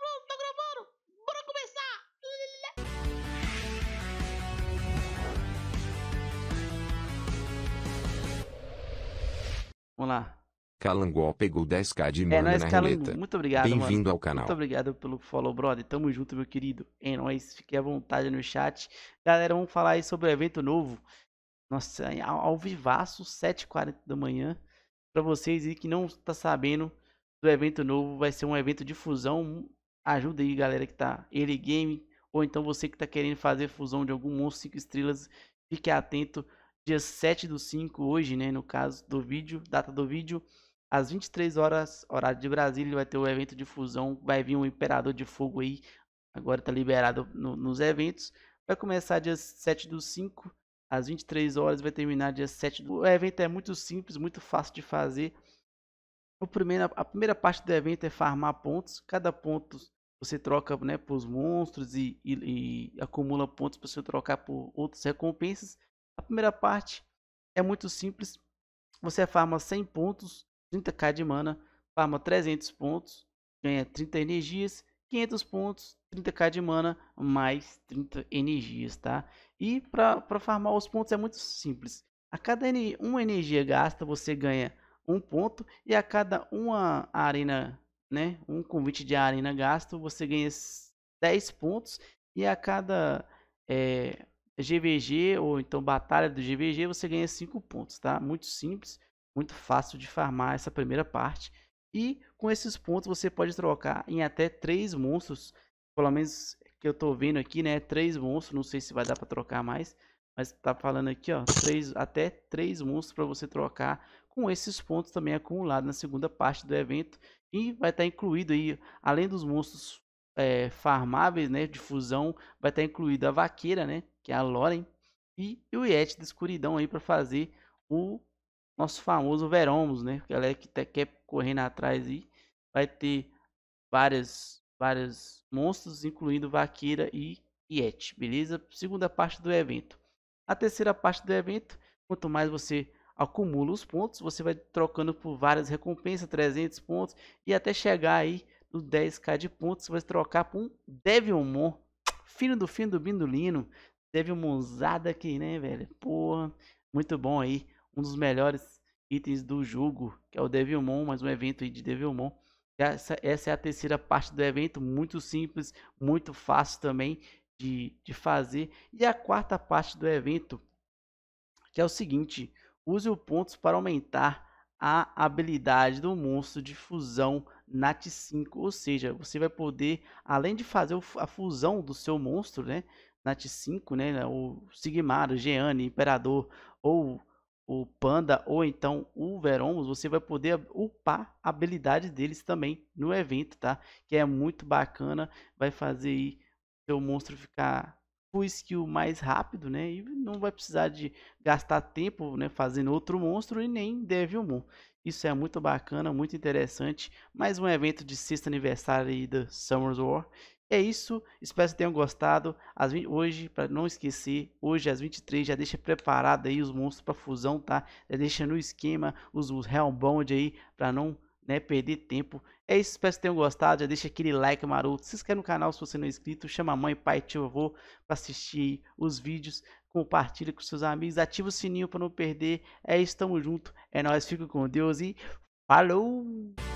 gravando, tá gravando! Bora começar! Vamos lá. Calangol pegou 10k de mana é nóis, na Calango. Muito obrigado, Bem-vindo ao canal. Muito obrigado pelo follow, brother. Tamo junto, meu querido. É nóis. Fique à vontade no chat. Galera, vamos falar aí sobre o evento novo. Nossa, é ao, ao vivaço, 7h40 da manhã. Pra vocês aí que não tá sabendo do evento novo, vai ser um evento de fusão Ajuda aí, galera, que tá early game. Ou então você que tá querendo fazer fusão de algum monstro 5 estrelas. Fique atento. Dia 7 do 5, hoje, né? No caso do vídeo, data do vídeo. Às 23 horas, horário de Brasília, vai ter o evento de fusão. Vai vir um Imperador de Fogo aí. Agora tá liberado no, nos eventos. Vai começar dia 7 do 5 às 23 horas vai terminar dia 7. O evento é muito simples, muito fácil de fazer primeiro, a primeira parte do evento é farmar pontos. Cada ponto você troca né, para os monstros e, e, e, acumula pontos para você trocar por outras recompensas. A primeira parte é muito simples. Você farma 100 pontos, 30k de mana, farma 300 pontos, ganha 30 energias, 500 pontos, 30k de mana, mais 30 energias, tá? E para farmar os pontos é muito simples. A cada uma energia gasta, você ganha um ponto e a cada uma arena, né, um convite de arena gasto, você ganha 10 pontos e a cada é, eh, GVG ou então batalha do GVG você ganha 5 pontos, tá? Muito simples, muito fácil de farmar essa primeira parte. E com esses pontos você pode trocar em até 3 monstros, pelo menos que eu tô vendo aqui, né, 3 monstros, não sei se vai dar para trocar mais. Mas tá falando aqui, ó, três, até três monstros para você trocar com esses pontos também acumulados na segunda parte do evento. E vai estar tá incluído aí, além dos monstros é, farmáveis, né, de fusão, vai estar tá incluído a vaqueira, né, que é a Loren, e o Yeti da escuridão aí para fazer o nosso famoso Veromos, né, galera que até tá, quer correndo atrás aí, vai ter várias, várias monstros, incluindo vaqueira e Yeti, beleza? Segunda parte do evento. A terceira parte do evento, quanto mais você acumula os pontos, você vai trocando por várias recompensas, 300 pontos, e até chegar aí no 10k de pontos, você vai trocar por um Devilmon, filho do fim do Bindulino, Devilmonzada aqui, né, velho? Porra, muito bom aí, um dos melhores itens do jogo, que é o Devilmon, mais um evento aí de Devilmon. Essa, essa é a terceira parte do evento, muito simples, muito fácil também de, de fazer. E a quarta parte do evento, que é o seguinte, Use os pontos para aumentar a habilidade do monstro de fusão NAT 5, ou seja, você vai poder, além de fazer a fusão do seu monstro, né, NAT 5, né, né, o Sigmar, o Geane, Imperador ou o Panda ou então o Veromus, você vai poder upar a habilidade deles também no evento, tá? Que é muito bacana, vai fazer aí seu monstro ficar o skill mais rápido, né? E não vai precisar de gastar tempo né, fazendo outro monstro e nem Devilmon. Isso é muito bacana, muito interessante. Mais um evento de sexto aniversário da Summer's War. é isso, espero que tenham gostado. As, hoje, para não esquecer, hoje às 23 já deixa preparado aí os monstros para fusão, tá? Já deixa no esquema os, os Hellbound aí para não né, perder tempo. É isso, espero que tenham gostado. Já deixa aquele like maroto. Se inscreve no canal se você não é inscrito. Chama a mãe, pai, tio, avô para assistir os vídeos. Compartilha com seus amigos. Ativa o sininho para não perder. É isso, tamo junto. É nóis, fico com Deus e falou!